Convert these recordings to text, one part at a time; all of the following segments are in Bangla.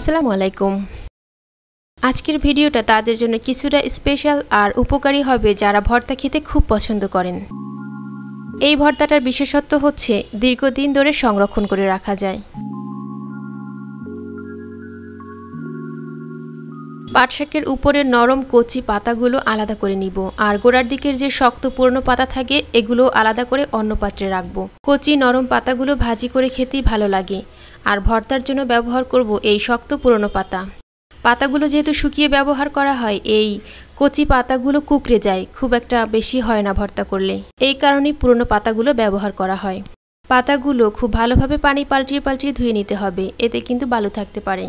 আসসালামু আলাইকুম আজকের ভিডিওটা তাদের জন্য কিছুটা স্পেশাল আর উপকারী হবে যারা ভর্তা খেতে খুব পছন্দ করেন এই ভর্তাটার বিশেষত্ব হচ্ছে দীর্ঘদিন ধরে সংরক্ষণ করে রাখা যায় পাটশাকের উপরে নরম কচি পাতাগুলো আলাদা করে নিব আর গোড়ার দিকের যে শক্ত পুরনো পাতা থাকে এগুলো আলাদা করে অন্য পাত্রে রাখবো কচি নরম পাতাগুলো ভাজি করে খেতেই ভালো লাগে আর ভর্তার জন্য ব্যবহার করব এই শক্ত পুরনো পাতা পাতাগুলো যেহেতু শুকিয়ে ব্যবহার করা হয় এই কচি পাতাগুলো কুকড়ে যায় খুব একটা বেশি হয় না ভর্তা করলে এই কারণে পুরনো পাতাগুলো ব্যবহার করা হয় পাতাগুলো খুব ভালোভাবে পানি পাল্টিয়ে পাল্টিয়ে ধুয়ে নিতে হবে এতে কিন্তু বালু থাকতে পারে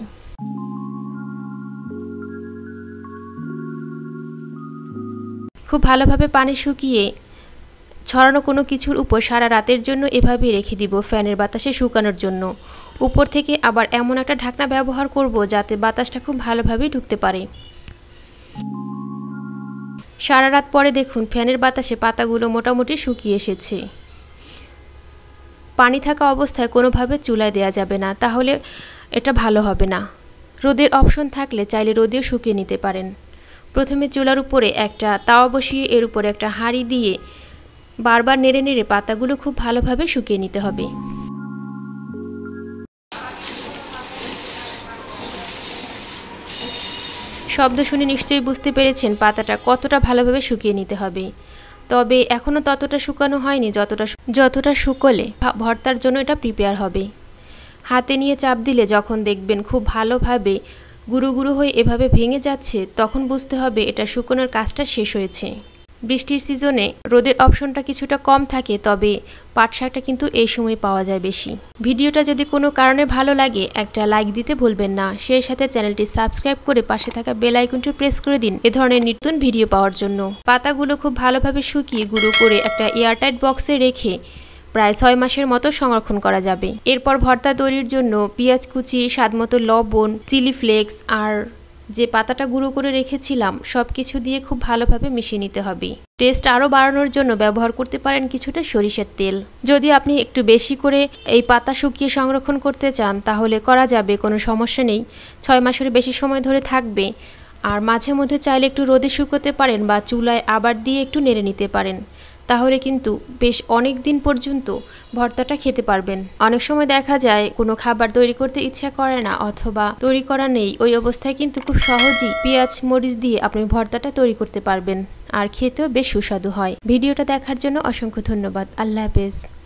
খুব ভালোভাবে পানি শুকিয়ে ছড়ানো কোনো কিছুর উপর সারা রাতের জন্য এভাবে রেখে দিব ফ্যানের বাতাসে শুকানোর জন্য উপর থেকে আবার এমন একটা ঢাকনা ব্যবহার করব যাতে বাতাসটা খুব ভালোভাবে ঢুকতে পারে সারা রাত পরে দেখুন ফ্যানের বাতাসে পাতাগুলো মোটামুটি শুকিয়ে এসেছে পানি থাকা অবস্থায় কোনোভাবে চুলায় দেয়া যাবে না তাহলে এটা ভালো হবে না রোদের অপশন থাকলে চাইলে রোদেও শুকিয়ে নিতে পারেন প্রথমে চুলার উপরে একটা তাওয়া বসিয়ে এর উপরে একটা হাঁড়ি দিয়ে বারবার নেড়ে নেড়ে পাতাগুলো খুব ভালোভাবে শুকিয়ে নিতে হবে শব্দ শুনে নিশ্চয়ই বুঝতে পেরেছেন পাতাটা কতটা ভালোভাবে শুকিয়ে নিতে হবে তবে এখনও ততটা শুকানো হয়নি যতটা যতটা শুকলে ভর্তার জন্য এটা প্রিপেয়ার হবে হাতে নিয়ে চাপ দিলে যখন দেখবেন খুব ভালোভাবে গুরু গুরু হয়ে এভাবে ভেঙে যাচ্ছে তখন বুঝতে হবে এটা শুকনোর কাজটা শেষ হয়েছে বৃষ্টির সিজনে রোদের অপশনটা কিছুটা কম থাকে তবে পাট শাকটা কিন্তু এই সময় পাওয়া যায় বেশি ভিডিওটা যদি কোনো কারণে ভালো লাগে একটা লাইক দিতে ভুলবেন না সেই সাথে চ্যানেলটি সাবস্ক্রাইব করে পাশে থাকা বেল আইকনটি প্রেস করে দিন এ ধরনের নতুন ভিডিও পাওয়ার জন্য পাতাগুলো খুব ভালোভাবে শুকিয়ে গুঁড়ো করে একটা এয়ারটাইট বক্সে রেখে প্রায় ছয় মাসের মতো সংরক্ষণ করা যাবে এরপর ভর্তা তৈরির জন্য পেঁয়াজ কুচি স্বাদমতো লবণ চিলি ফ্লেক্স আর যে পাতাটা গুঁড়ো করে রেখেছিলাম সব কিছু দিয়ে খুব ভালোভাবে মিশিয়ে নিতে হবে টেস্ট আরও বাড়ানোর জন্য ব্যবহার করতে পারেন কিছুটা সরিষার তেল যদি আপনি একটু বেশি করে এই পাতা শুকিয়ে সংরক্ষণ করতে চান তাহলে করা যাবে কোনো সমস্যা নেই ছয় মাসের বেশি সময় ধরে থাকবে আর মাঝে মধ্যে চাইলে একটু রোদে শুকোতে পারেন বা চুলায় আবার দিয়ে একটু নেড়ে নিতে পারেন তাহলে কিন্তু বেশ অনেক দিন পর্যন্ত ভর্তাটা খেতে পারবেন অনেক সময় দেখা যায় কোনো খাবার তৈরি করতে ইচ্ছা করে না অথবা তৈরি করা নেই ওই অবস্থায় কিন্তু খুব সহজেই পেঁয়াজ মরিচ দিয়ে আপনি ভর্তাটা তৈরি করতে পারবেন আর খেতেও বেশ সুস্বাদু হয় ভিডিওটা দেখার জন্য অসংখ্য ধন্যবাদ আল্লাহ হাফেজ